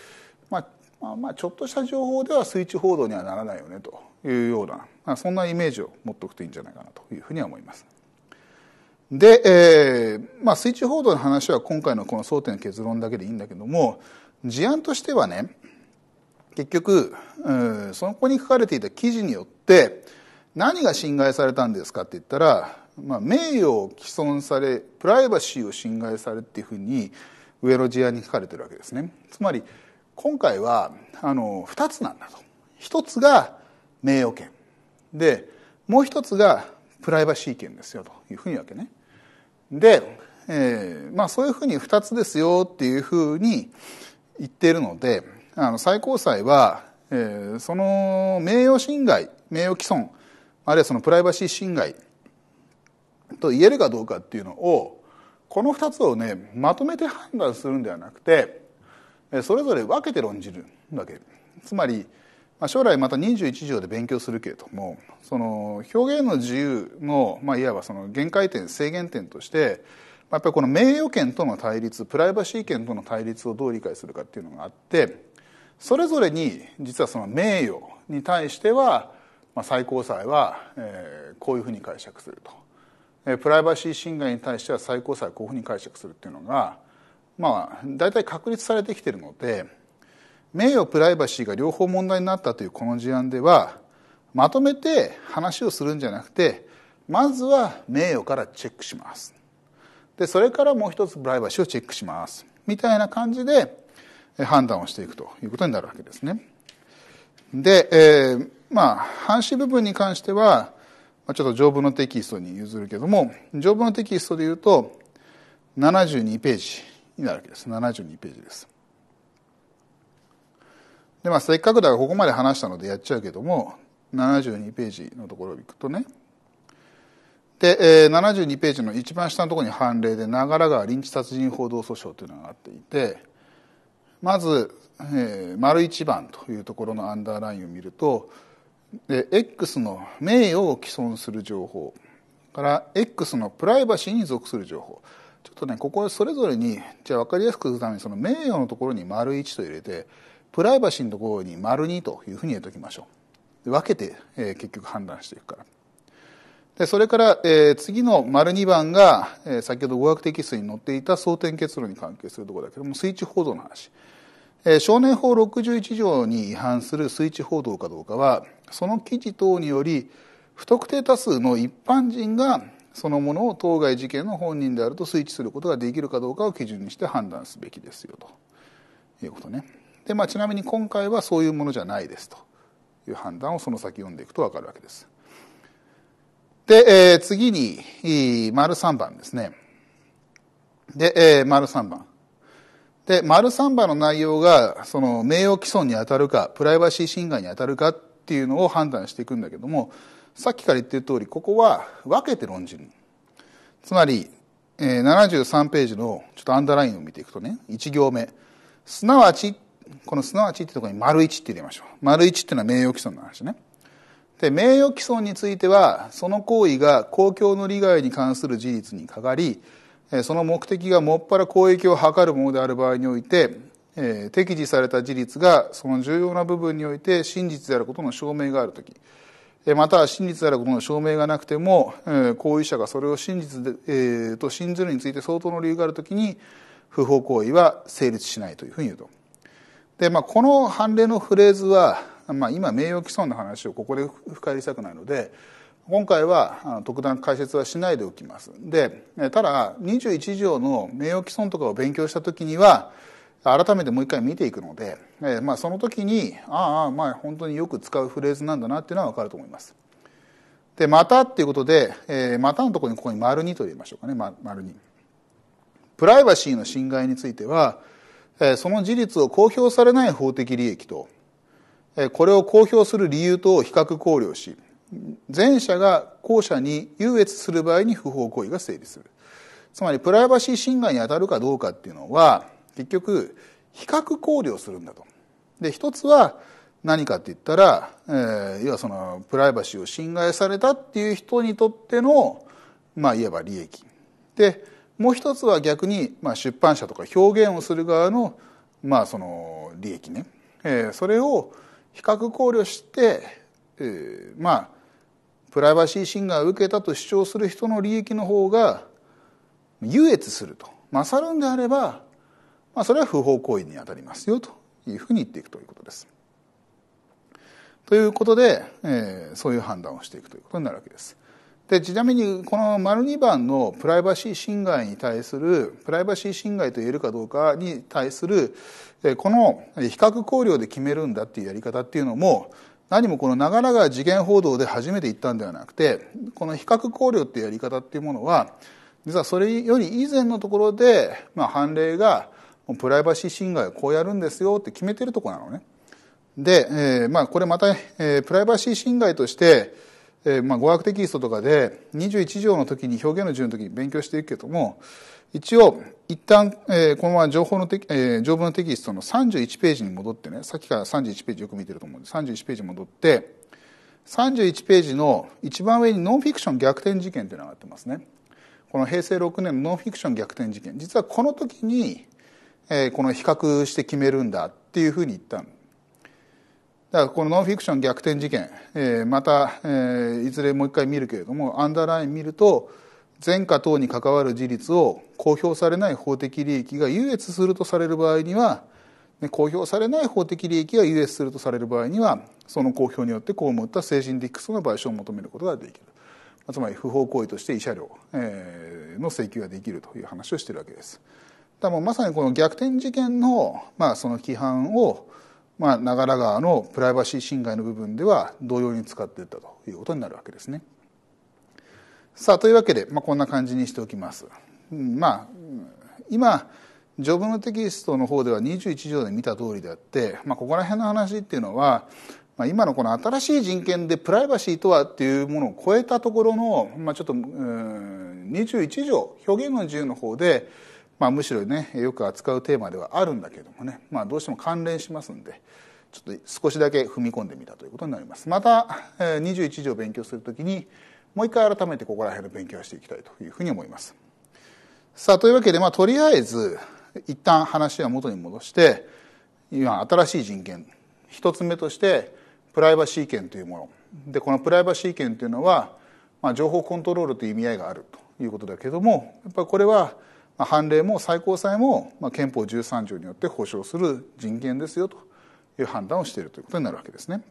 まあ、まあまあちょっとした情報ではスイッチ報道にはならないよねというような、まあ、そんなイメージを持っておくといいんじゃないかなというふうには思います。で、えーまあ、スイッチ報道の話は今回のこの争点の結論だけでいいんだけども事案としてはね結局、うん、そこに書かれていた記事によって何が侵害されたんですかって言ったら、まあ、名誉を毀損されプライバシーを侵害されっていうふうに上の事案に書かれてるわけですねつまり今回はあの2つなんだと1つが名誉権でもう1つがプライバシー権ですよというふうにわけねで、えーまあ、そういうふうに2つですよっていうふうに言っているのであの最高裁は、えー、その名誉侵害名誉毀損あるいはそのプライバシー侵害と言えるかどうかっていうのをこの2つをねまとめて判断するんではなくてそれぞれ分けて論じるわけつまり、まあ、将来また21条で勉強するけれどもその表現の自由の、まあ、いわばその限界点制限点として、やっぱりこの名誉権との対立プライバシー権との対立をどう理解するかっていうのがあってそれぞれに実はその名誉に対しては、最高裁は、こういうふうに解釈すると、プライバシー侵害に対しては最高裁はこういうふうに解釈するっていうのが、まあ、大体確立されてきてるので名誉プライバシーが両方問題になったというこの事案ではまとめて話をするんじゃなくてまずは名誉からチェックしますでそれからもう一つプライバシーをチェックしますみたいな感じで判断をしていくということになるわけですね。で、えー、まあ、半紙部分に関しては、ちょっと条文のテキストに譲るけども、条文のテキストで言うと、72ページになるわけです。72ページです。で、まあ、せっかくだからここまで話したのでやっちゃうけども、72ページのところをいくとね、で、えー、72ページの一番下のところに判例で、長良川臨時殺人報道訴訟というのがあっていて、まず、えー、丸1番というところのアンダーラインを見るとで X の名誉を既存する情報から X のプライバシーに属する情報ちょっとねここそれぞれにじゃあ分かりやすくするためにその名誉のところに丸1と入れてプライバシーのところに丸2というふうに入れておきましょう分けて、えー、結局判断していくからでそれから、えー、次の丸2番が、えー、先ほど語学テキストに載っていた争点結論に関係するところだけどもスイッチ報道の話少年法61条に違反する推知報道かどうかはその記事等により不特定多数の一般人がそのものを当該事件の本人であると推知することができるかどうかを基準にして判断すべきですよということねで、まあ、ちなみに今回はそういうものじゃないですという判断をその先読んでいくと分かるわけですで、えー、次に、丸3番ですね。で、えー、丸3番。で、丸三番の内容が、その名誉毀損に当たるか、プライバシー侵害に当たるかっていうのを判断していくんだけども、さっきから言ってる通り、ここは分けて論じる。つまり、えー、73ページのちょっとアンダーラインを見ていくとね、1行目。すなわち、このすなわちってところに丸1って入れましょう。丸1っていうのは名誉毀損の話ね。で、名誉毀損については、その行為が公共の利害に関する事実にかかり、その目的がもっぱら公益を図るものである場合において、えー、適時された事実がその重要な部分において真実であることの証明がある時。き、または真実であることの証明がなくても、えー、行為者がそれを真実で、えー、と信ずるについて相当の理由がある時に、不法行為は成立しないというふうに言うと。で、まあ、この判例のフレーズは、まあ、今名誉毀損の話をここで深入りしたくないので、今回は特段解説はしないでおきますでただ21条の名誉毀損とかを勉強した時には改めてもう一回見ていくので、えまあ、その時にああまあ本当によく使うフレーズなんだなっていうのは分かると思いますでまたっていうことで、えー、またのところにここに丸2と言いましょうかね、ま、丸2プライバシーの侵害については、えー、その事実を公表されない法的利益と、えー、これを公表する理由と比較考慮し前者が後者に優越する場合に不法行為が成立するつまりプライバシー侵害に当たるかどうかっていうのは結局比較考慮をするんだとで一つは何かって言ったら、えー、要はそのプライバシーを侵害されたっていう人にとってのまあいわば利益でもう一つは逆に、まあ、出版社とか表現をする側の,、まあその利益ね、えー、それを比較考慮して、えー、まあプライバシー侵害を受けたと主張する人の利益の方が優越すると勝るんであれば、まあ、それは不法行為にあたりますよというふうに言っていくということです。ということで、えー、そういう判断をしていくということになるわけです。でちなみにこの丸2番のプライバシー侵害に対するプライバシー侵害と言えるかどうかに対するこの比較考慮で決めるんだっていうやり方っていうのも何もこの長々次元報道で初めて言ったんではなくてこの比較考慮っていうやり方っていうものは実はそれより以前のところで、まあ、判例がプライバシー侵害をこうやるんですよって決めてるとこなのね。で、えー、まあこれまた、えー、プライバシー侵害として、えー、まあ語学テキストとかで21条の時に表現の順の時に勉強していくけども一応、一旦、えー、このまま情報のテキ、えー、条文のテキストの31ページに戻ってね、さっきから31ページよく見てると思うんで、31ページに戻って、31ページの一番上にノンフィクション逆転事件というのがあってますね。この平成6年のノンフィクション逆転事件。実はこの時に、えー、この比較して決めるんだっていうふうに言ったの。だからこのノンフィクション逆転事件、えー、また、えー、いずれもう一回見るけれども、アンダーライン見ると、前科等に関わる事実を公表されない法的利益が優越するとされる場合には公表されない法的利益が優越するとされる場合にはその公表によって被った精神的苦痛の賠償を求めることができるつまり不法行為として慰謝料の請求ができるという話をしてるわけです。だもまさにこの逆転事件の,、まあその規範を、まあ、長良川のプライバシー侵害の部分では同様に使っていったということになるわけですね。さあというわけで、まあ、こんな感じにしておきます。うん、まあ今ジョブのテキストの方では21条で見た通りであって、まあ、ここら辺の話っていうのは、まあ、今のこの新しい人権でプライバシーとはっていうものを超えたところの、まあ、ちょっと21条表現の自由の方で、まあ、むしろねよく扱うテーマではあるんだけどもね、まあ、どうしても関連しますんで。ちょっと少しだけ踏み込んでみたということになりますまた21条を勉強するときにもう一回改めてここら辺の勉強をしていきたいというふうに思います。さあ、というわけで、まあ、とりあえず、一旦話は元に戻して、今、新しい人権。一つ目として、プライバシー権というもの。で、このプライバシー権というのは、まあ、情報コントロールという意味合いがあるということだけども、やっぱりこれは、判例も最高裁も、まあ、憲法13条によって保障する人権ですよという判断をしているということになるわけですね。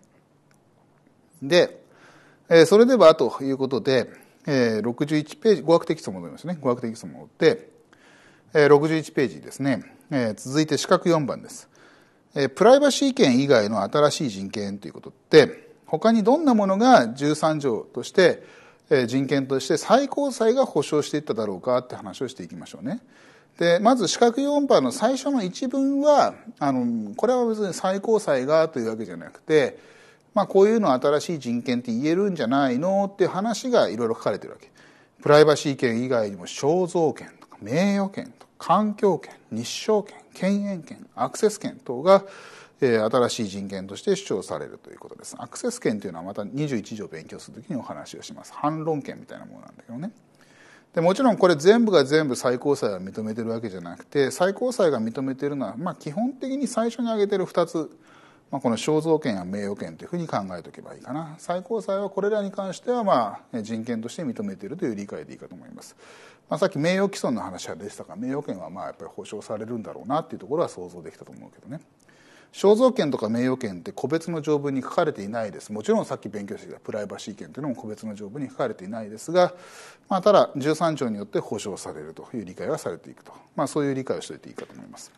で、えそれではということで、え61ページ、語学テキスト戻りますね。語学テキスト戻って、え61ページですね。え続いて四角4番です。えプライバシー権以外の新しい人権ということって、他にどんなものが13条として、え人権として最高裁が保障していっただろうかって話をしていきましょうね。でまず四角4番の最初の一文はあのこれは別に最高裁がというわけじゃなくてまあ、こういうの新しい人権って言えるんじゃないのっていう話がいろいろ書かれてるわけ。プライバシー権以外にも肖像権とか名誉権とか環境権、日照権、権限権、アクセス権等が、え新しい人権として主張されるということです。アクセス権というのはまた21条を勉強するときにお話をします。反論権みたいなものなんだけどね。でもちろんこれ全部が全部最高裁が認めてるわけじゃなくて最高裁が認めてるのは、まあ、基本的に最初に挙げてる2つまあ、この肖像権や名誉権というふうに考えておけばいいかな最高裁はこれらに関してはまあ人権として認めているという理解でいいかと思います、まあ、さっき名誉毀損の話はでしたが名誉権はまあやっぱり保障されるんだろうなっていうところは想像できたと思うけどね肖像権とか名誉権って個別の条文に書かれていないですもちろんさっき勉強してきたプライバシー権というのも個別の条文に書かれていないですが、まあ、ただ13条によって保障されるという理解はされていくと、まあ、そういう理解をしておいていいかと思います。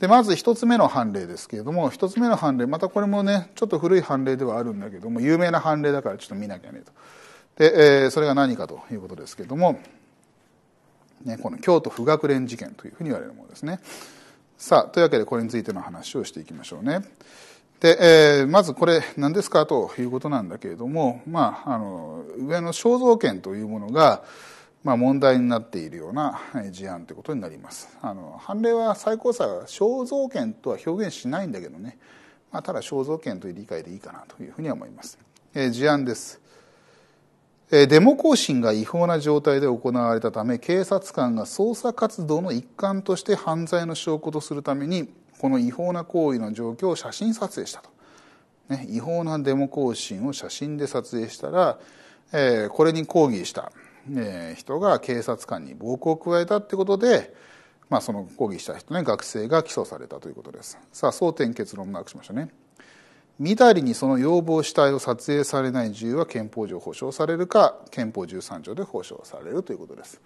でまず一つ目の判例ですけれども一つ目の判例またこれもねちょっと古い判例ではあるんだけども有名な判例だからちょっと見なきゃねと。で、えー、それが何かということですけれども、ね、この京都不学連事件というふうに言われるものですね。さあというわけでこれについての話をしていきましょうね。で、えー、まずこれ何ですかということなんだけれども、まあ、あの上の肖像権というものが、まあ、問題になっているような事案ということになりますあの判例は最高裁は肖像権とは表現しないんだけどね、まあ、ただ肖像権という理解でいいかなというふうには思います、えー、事案ですデモ行進が違法な状態で行われたため警察官が捜査活動の一環として犯罪の証拠とするためにこの違法な行為の状況を写真撮影したと、ね、違法なデモ行進を写真で撮影したら、えー、これに抗議したえー、人が警察官に暴行を加えたってことで、まあ、その抗議した人ね学生が起訴されたということですさあ争点結論マークしましたねみだりにその要望主体を撮影されない自由は憲法上保障されるか憲法13条で保障されるということです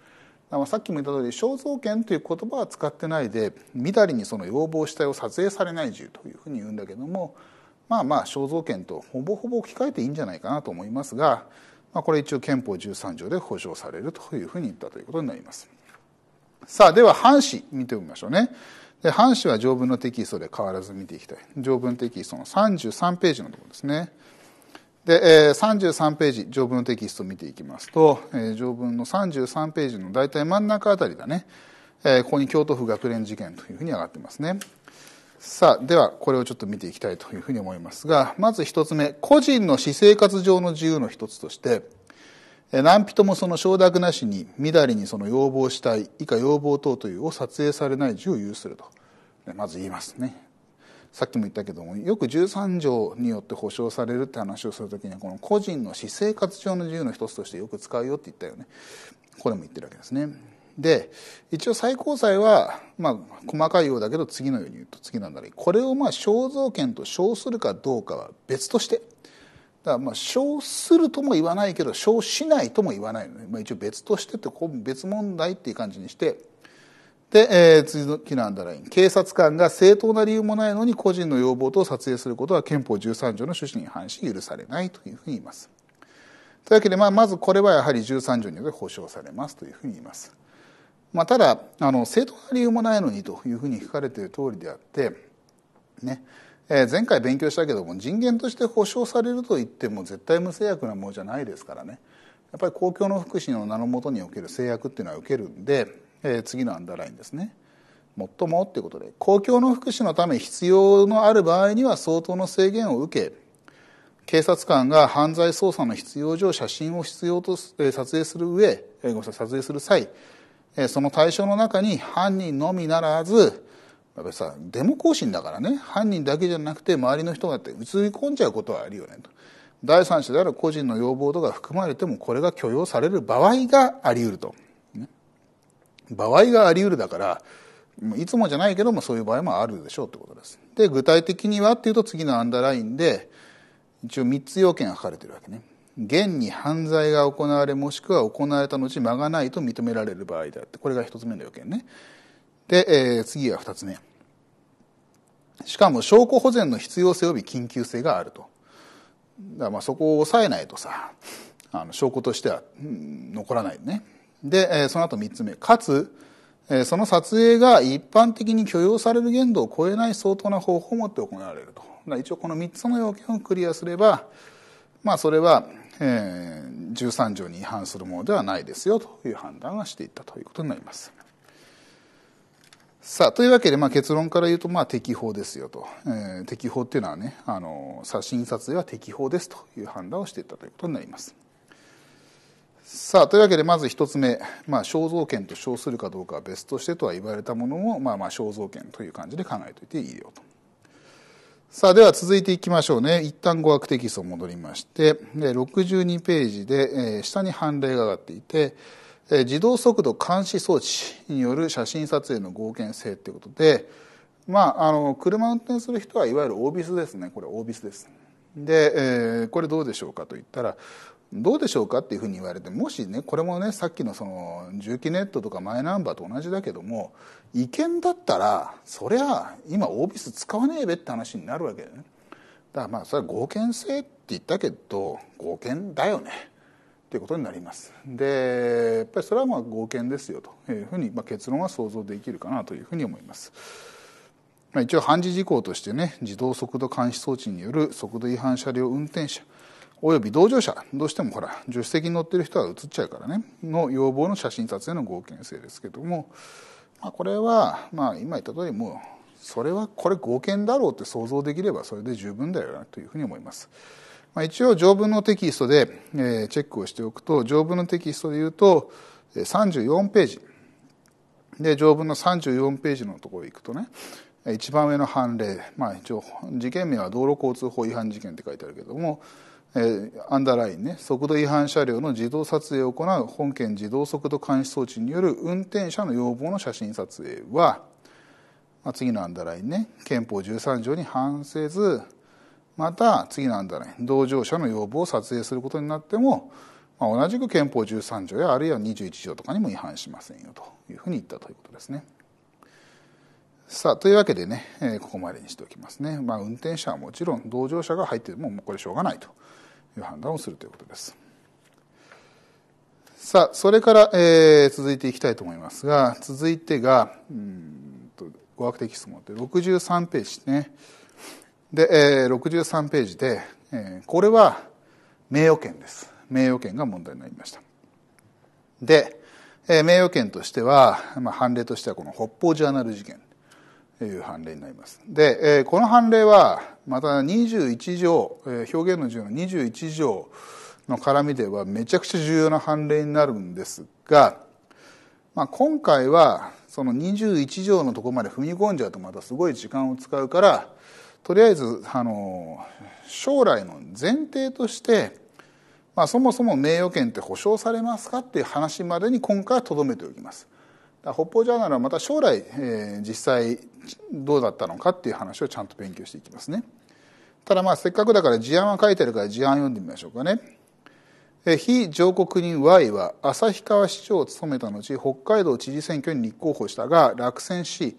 さっきも言った通り肖像権という言葉は使ってないでみだりにその要望主体を撮影されない自由というふうに言うんだけどもまあまあ肖像権とほぼほぼ置き換えていいんじゃないかなと思いますがまあ、これ一応憲法13条で保障されるというふうに言ったということになります。さあ、では、藩士見てみましょうね。で、藩士は条文のテキストで変わらず見ていきたい。条文テキストの33ページのところですね。で、えー、33ページ、条文のテキストを見ていきますと、えー、条文の33ページの大体真ん中あたりだね、えー、ここに京都府学連事件というふうに上がってますね。さあ、ではこれをちょっと見ていきたいというふうに思いますが、まず一つ目、個人の私生活上の自由の一つとして、何人もその承諾なしに、みだりにその要望したい、以下要望等というを撮影されない自由を有すると、まず言いますね。さっきも言ったけども、よく13条によって保障されるって話をするときには、この個人の私生活上の自由の一つとしてよく使うよって言ったよね。これも言ってるわけですね。で一応最高裁は、まあ、細かいようだけど次のように言うと次なんだりこれをまあ肖像権と称するかどうかは別としてだからまあ称するとも言わないけど称しないとも言わないので、ね、まあ、一応別としてってこ別問題っていう感じにしてで、えー、次の木のアンダーライン警察官が正当な理由もないのに個人の要望と撮影することは憲法13条の趣旨に反し許されないというふうに言います。というわけで、まあ、まずこれはやはり13条によって保障されますというふうに言います。まあ、ただあの正当な理由もないのにというふうに書かれている通りであって、ねえー、前回勉強したけども人間として保障されると言っても絶対無制約なものじゃないですからねやっぱり公共の福祉の名のもとにおける制約っていうのは受けるんで、えー、次のアンダーラインですね。もっともってことで公共の福祉のため必要のある場合には相当の制限を受け警察官が犯罪捜査の必要上写真を必要と撮影する上ごめんなさい撮影する際その対象の中に犯人のみならずやっぱりさデモ行進だからね犯人だけじゃなくて周りの人がって映り込んじゃうことはあるよねと第三者である個人の要望とか含まれてもこれが許容される場合があり得ると、ね、場合があり得るだからいつもじゃないけどもそういう場合もあるでしょうってことです。で具体的にはっていうと次のアンダーラインで一応3つ要件が書かれてるわけね。現に犯罪が行われもしくは行われた後間がないと認められる場合であってこれが一つ目の要件ねで、えー、次が二つ目しかも証拠保全の必要性及び緊急性があるとだからまあそこを抑えないとさあの証拠としては、うん、残らないねで、えー、その後三つ目かつその撮影が一般的に許容される限度を超えない相当な方法を持って行われると。一応この三つの要件をクリアすれば、まあそれはえー、13条に違反するものではないですよという判断がしていったということになります。さあというわけで、まあ、結論から言うと、まあ、適法ですよと、えー、適法っていうのはねあの写真撮影は適法ですという判断をしていったということになります。さあというわけでまず1つ目、まあ、肖像権と称するかどうかは別としてとは言われたものを、まあ、まあ肖像権という感じで考えておいていいよと。さあでは続いていきましょうね一旦語学テキスト戻りまして62ページで下に判例が上がっていて自動速度監視装置による写真撮影の合憲性ということでまああの車運転する人はいわゆるオービスですねこれオービスです。で、えこれどうでしょうかと言ったらどうでしょうかっていうふうに言われてもしねこれもねさっきのその重機ネットとかマイナンバーと同じだけども違憲だったらそりゃ今オービス使わねえべって話になるわけだよねだからまあそれは合憲性って言ったけど合憲だよねっていうことになりますでやっぱりそれはまあ合憲ですよというふうに、まあ、結論は想像できるかなというふうに思いますまあ、一応、判事事項としてね、自動速度監視装置による速度違反車両運転者、および同乗者どうしてもほら助手席に乗ってる人は写っちゃうからねの要望の写真撮影の合憲性ですけども、まあ、これは、まあ、今言った通りもうそれはこれ合憲だろうって想像できればそれで十分だよなというふうに思います。まあ、一応条文のテキストで、えー、チェックをしておくと条文のテキストで言うと34ページで条文の34ページのところ行くとね一番上の判例、まあ、一応事件名は道路交通法違反事件って書いてあるけどもアンダーラインね速度違反車両の自動撮影を行う本件自動速度監視装置による運転者の要望の写真撮影は、まあ、次のアンダーラインね憲法13条に反せずまた次のアンダーライン同乗者の要望を撮影することになっても、まあ、同じく憲法13条やあるいは21条とかにも違反しませんよというふうに言ったということですね。さあ、というわけでね、えー、ここまでにしておきますね。まあ、運転者はもちろん、同乗者が入っても、もうこれしょうがないという判断をするということです。さあ、それから、えー、続いていきたいと思いますが、続いてが、うんと、語学的質問で63ページね。で、えー、63ページで、えー、これは名誉権です。名誉権が問題になりました。で、えー、名誉権としては、まあ、判例としてはこの北方ジャーナル事件。いう判例になります。で、この判例は、また21条、表現の自由の21条の絡みではめちゃくちゃ重要な判例になるんですが、まあ、今回はその21条のとこまで踏み込んじゃうとまたすごい時間を使うからとりあえずあの将来の前提として、まあ、そもそも名誉権って保障されますかっていう話までに今回はとどめておきます。北方ジャーナルはまた将来、えー、実際どうだったのかっていう話をちゃんと勉強していきますねただまあせっかくだから事案は書いてるから事案読んでみましょうかね非上告人 Y は旭川市長を務めた後北海道知事選挙に立候補したが落選し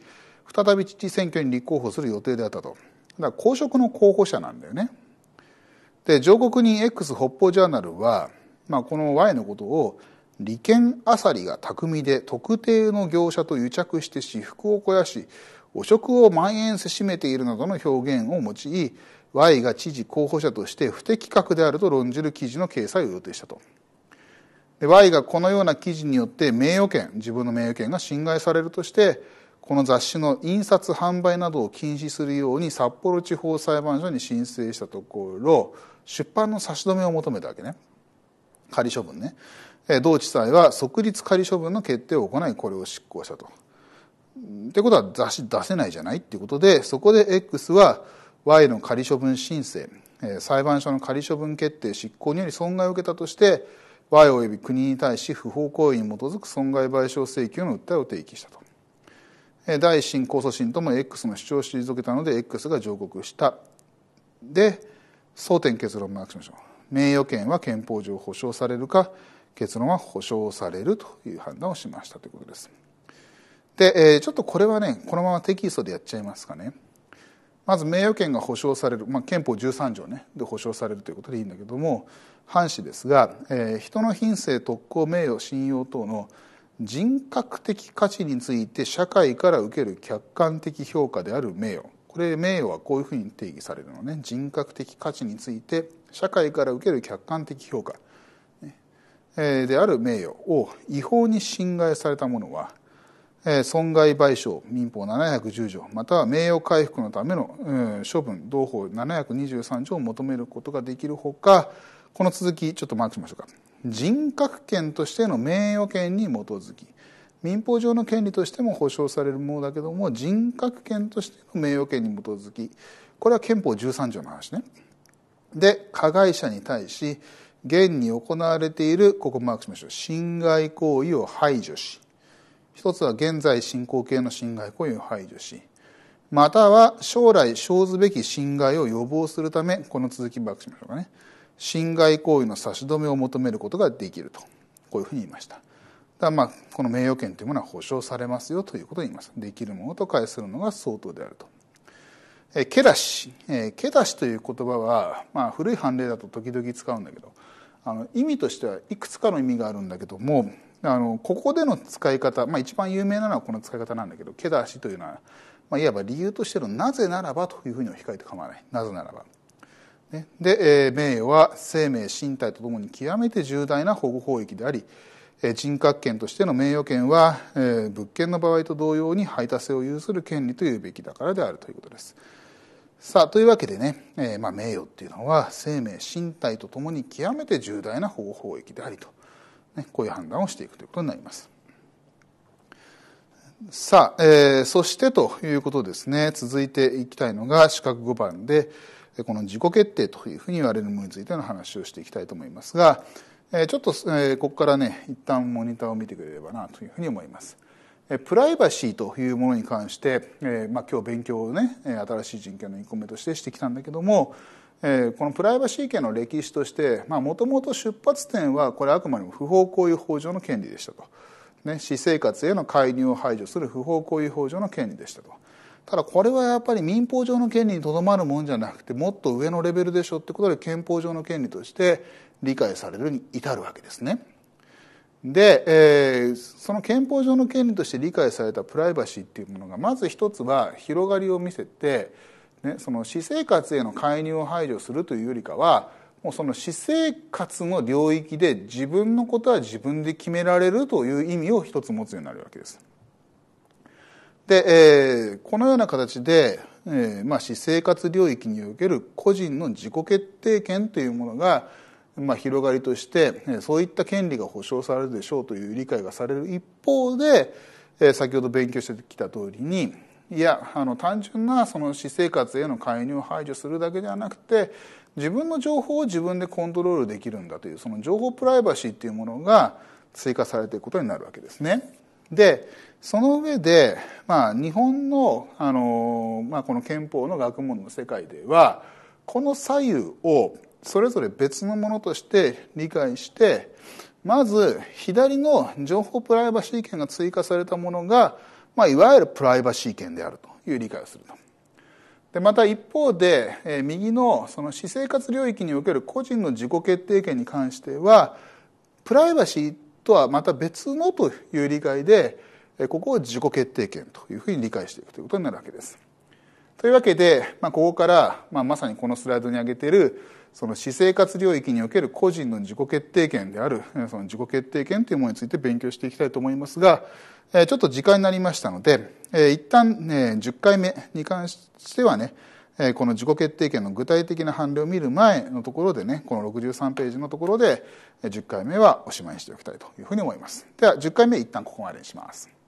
再び知事選挙に立候補する予定であったとだから公職の候補者なんだよねで上告人 X 北方ジャーナルは、まあ、この Y のことを利権あさりが巧みで特定の業者と癒着して私腹を肥やし汚職を蔓延せしめているなどの表現を用い Y が知事候補者として不適格であると論じる記事の掲載を予定したと。で Y がこのような記事によって名誉権自分の名誉権が侵害されるとしてこの雑誌の印刷販売などを禁止するように札幌地方裁判所に申請したところ出版の差し止めを求めたわけね仮処分ね同地裁は即立仮処分の決定を行い、これを執行したと。ってことは出出せないじゃないっていうことで、そこで X は Y の仮処分申請、裁判所の仮処分決定執行により損害を受けたとして、Y 及び国に対し不法行為に基づく損害賠償請求の訴えを提起したと。第1審、控訴審とも X の主張を退けたので、X が上告した。で、争点結論マークしましょう。名誉権は憲法上保障されるか、結論は保証されるという判断をしましたということです。で、えー、ちょっとこれはね、このままテキストでやっちゃいますかね。まず名誉権が保障される、まあ、憲法13条、ね、で保障されるということでいいんだけども藩士ですが、えー、人の品性特攻名誉信用等の人格的価値について社会から受ける客観的評価である名誉これ名誉はこういうふうに定義されるのね人格的価値について社会から受ける客観的評価である名誉を違法に侵害された者は損害賠償民法710条または名誉回復のための処分同法723条を求めることができるほかこの続きちょっとマークしましょうか人格権としての名誉権に基づき民法上の権利としても保障されるものだけども人格権としての名誉権に基づきこれは憲法13条の話ねで加害者に対し現に行われているここマークしましょう侵害行為を排除し一つは現在進行形の侵害行為を排除しまたは将来生ずべき侵害を予防するためこの続きマークしましょうかね侵害行為の差し止めを求めることができるとこういうふうに言いました。だまあこの名誉権というものは保障されますよということを言います。できるものと解するのが相当であると。えケラシ、えケという言葉は、まあ、古い判例だと時々使うんだけどあの意味としてはいくつかの意味があるんだけどもあのここでの使い方、まあ、一番有名なのはこの使い方なんだけどけだしというのは、まあ、いわば理由としてのなぜならばというふうには控えて構わないなぜならば。ね、で、えー、名誉は生命身体とともに極めて重大な保護法益であり、人格権としての名誉権は、えー、物件の場合と同様に排他性を有する権利というべきだからであるということです。さあというわけでね、えー、まあ、名誉っていうのは生命身体とともに極めて重大な方法益でありと、ね、こういう判断をしていくということになります。さあ、えー、そしてということですね続いていきたいのが四角5番でこの自己決定というふうに言われるものについての話をしていきたいと思いますが、えー、ちょっと、えー、ここからね一旦モニターを見てくれればなというふうに思います。プライバシーというものに関して、えーまあ、今日勉強をね新しい人権の1個目としてしてきたんだけども、えー、このプライバシー権の歴史としてもともと出発点はこれあくまでも不法行為法上の権利でしたと、ね、私生活への介入を排除する不法行為法上の権利でしたとただこれはやっぱり民法上の権利にとどまるもんじゃなくてもっと上のレベルでしょってことで憲法上の権利として理解されるに至るわけですね。で、えー、その憲法上の権利として理解されたプライバシーっていうものがまず一つは広がりを見せて、ね、その私生活への介入を排除するというよりかはもうその私生活の領域で自分のことは自分で決められるという意味を一つ持つようになるわけです。で、えー、このような形で、えーまあ、私生活領域における個人の自己決定権というものがまあ、広がりとしてそういった権利が保障されるでしょうという理解がされる一方で先ほど勉強してきた通りにいやあの単純なその私生活への介入を排除するだけではなくて自分の情報を自分でコントロールできるんだというその情報プライバシーっていうものが追加されていくことになるわけですね。でその上で、まあ、日本のあの、まあ、この憲法の学問の世界ではこの左右をそれぞれ別のものとして理解してまず左の情報プライバシー権が追加されたものが、まあ、いわゆるプライバシー権であるという理解をすると。でまた一方で、えー、右のその私生活領域における個人の自己決定権に関してはプライバシーとはまた別のという理解でここを自己決定権というふうに理解していくということになるわけです。というわけで、まあ、ここから、まあ、まさにこのスライドに挙げているその私生活領域における個人の自己決定権である、その自己決定権というものについて勉強していきたいと思いますが、ちょっと時間になりましたので、一旦10回目に関してはね、この自己決定権の具体的な判例を見る前のところでね、この63ページのところで10回目はおしまいにしておきたいというふうに思います。では10回目一旦ここまでにします。